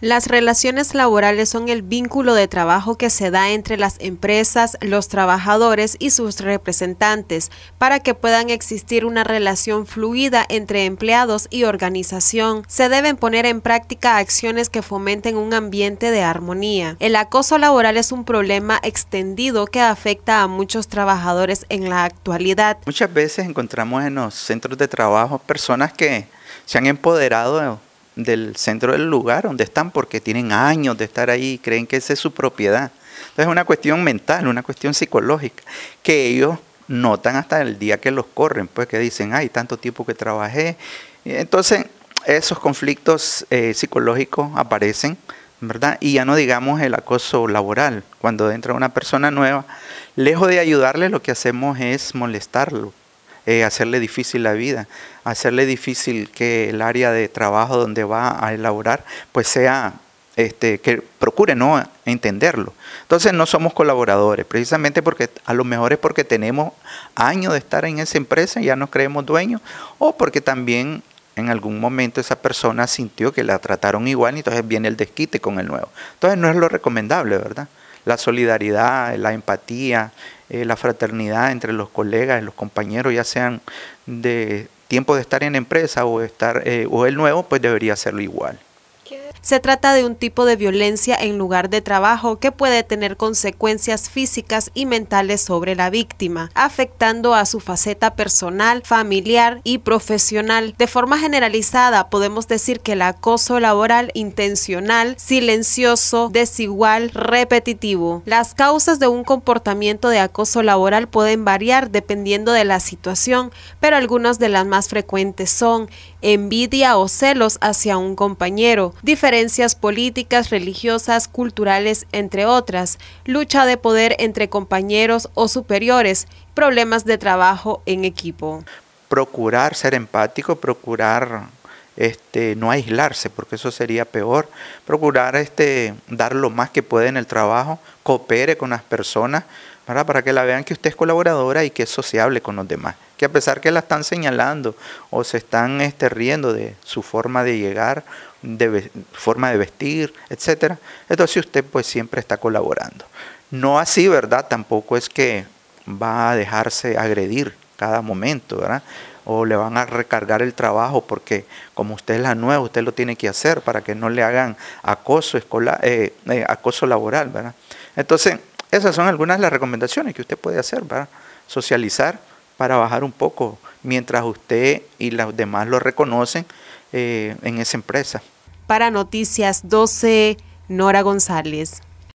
Las relaciones laborales son el vínculo de trabajo que se da entre las empresas, los trabajadores y sus representantes para que puedan existir una relación fluida entre empleados y organización. Se deben poner en práctica acciones que fomenten un ambiente de armonía. El acoso laboral es un problema extendido que afecta a muchos trabajadores en la actualidad. Muchas veces encontramos en los centros de trabajo personas que se han empoderado del centro del lugar donde están porque tienen años de estar ahí y creen que esa es su propiedad. Entonces es una cuestión mental, una cuestión psicológica, que ellos notan hasta el día que los corren, pues que dicen, hay tanto tiempo que trabajé. Entonces esos conflictos eh, psicológicos aparecen, ¿verdad? Y ya no digamos el acoso laboral. Cuando entra una persona nueva, lejos de ayudarle, lo que hacemos es molestarlo eh, hacerle difícil la vida, hacerle difícil que el área de trabajo donde va a elaborar, pues sea este, que procure no entenderlo. Entonces no somos colaboradores, precisamente porque a lo mejor es porque tenemos años de estar en esa empresa y ya nos creemos dueños, o porque también en algún momento esa persona sintió que la trataron igual y entonces viene el desquite con el nuevo. Entonces no es lo recomendable, ¿verdad? la solidaridad, la empatía, eh, la fraternidad entre los colegas, los compañeros, ya sean de tiempo de estar en empresa o estar eh, o el nuevo, pues debería hacerlo igual. Se trata de un tipo de violencia en lugar de trabajo que puede tener consecuencias físicas y mentales sobre la víctima, afectando a su faceta personal, familiar y profesional. De forma generalizada, podemos decir que el acoso laboral intencional, silencioso, desigual, repetitivo. Las causas de un comportamiento de acoso laboral pueden variar dependiendo de la situación, pero algunas de las más frecuentes son envidia o celos hacia un compañero, políticas, religiosas, culturales, entre otras, lucha de poder entre compañeros o superiores, problemas de trabajo en equipo. Procurar ser empático, procurar este, no aislarse, porque eso sería peor. Procurar este, dar lo más que puede en el trabajo, coopere con las personas, para que la vean que usted es colaboradora y que es sociable con los demás. Que a pesar que la están señalando o se están este, riendo de su forma de llegar, de forma de vestir, etc., entonces usted pues siempre está colaborando. No así, ¿verdad? Tampoco es que va a dejarse agredir cada momento, ¿verdad? O le van a recargar el trabajo porque como usted es la nueva, usted lo tiene que hacer para que no le hagan acoso, escolar, eh, eh, acoso laboral, ¿verdad? Entonces, esas son algunas de las recomendaciones que usted puede hacer, para Socializar para bajar un poco mientras usted y los demás lo reconocen eh, en esa empresa. Para Noticias 12, Nora González.